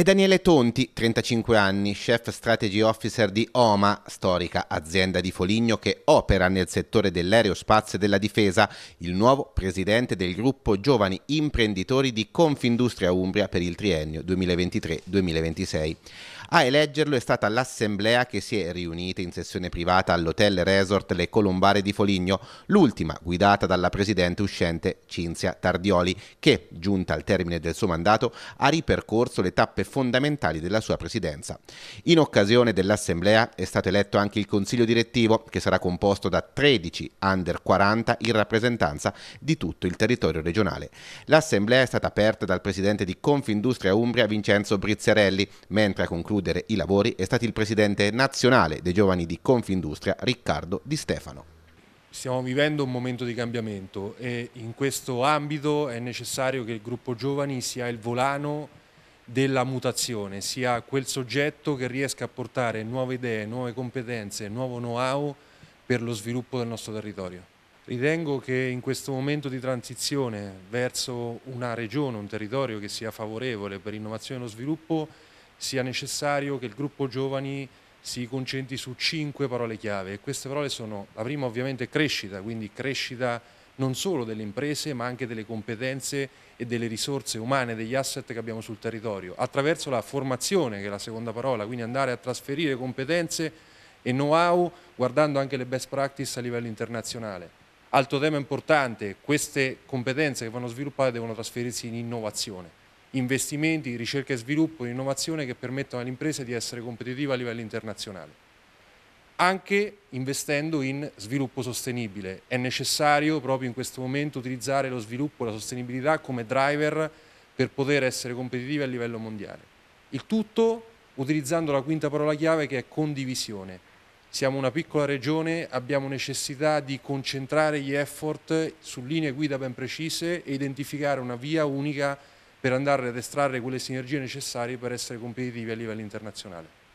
E Daniele Tonti, 35 anni, chef strategy officer di OMA, storica azienda di Foligno che opera nel settore dell'aerospazio e della difesa, il nuovo presidente del gruppo Giovani Imprenditori di Confindustria Umbria per il triennio 2023-2026. A eleggerlo è stata l'assemblea che si è riunita in sessione privata all'hotel resort Le Colombare di Foligno, l'ultima guidata dalla presidente uscente Cinzia Tardioli, che, giunta al termine del suo mandato, ha ripercorso le tappe fondamentali della sua presidenza. In occasione dell'assemblea è stato eletto anche il consiglio direttivo, che sarà composto da 13 under 40 in rappresentanza di tutto il territorio regionale. L'assemblea è stata aperta dal presidente di Confindustria Umbria Vincenzo Briziarelli, mentre a concludere i lavori è stato il presidente nazionale dei giovani di Confindustria Riccardo Di Stefano. Stiamo vivendo un momento di cambiamento e in questo ambito è necessario che il gruppo giovani sia il volano della mutazione, sia quel soggetto che riesca a portare nuove idee, nuove competenze, nuovo know-how per lo sviluppo del nostro territorio. Ritengo che in questo momento di transizione verso una regione, un territorio che sia favorevole per l'innovazione e lo sviluppo, sia necessario che il gruppo giovani si concentri su cinque parole chiave e queste parole sono la prima ovviamente crescita, quindi crescita non solo delle imprese ma anche delle competenze e delle risorse umane, degli asset che abbiamo sul territorio, attraverso la formazione che è la seconda parola, quindi andare a trasferire competenze e know-how guardando anche le best practice a livello internazionale. Altro tema importante, queste competenze che vanno sviluppate devono trasferirsi in innovazione, investimenti, ricerca e sviluppo, innovazione che permettono all'impresa di essere competitiva a livello internazionale anche investendo in sviluppo sostenibile. È necessario proprio in questo momento utilizzare lo sviluppo e la sostenibilità come driver per poter essere competitivi a livello mondiale. Il tutto utilizzando la quinta parola chiave che è condivisione. Siamo una piccola regione, abbiamo necessità di concentrare gli effort su linee guida ben precise e identificare una via unica per andare ad estrarre quelle sinergie necessarie per essere competitivi a livello internazionale.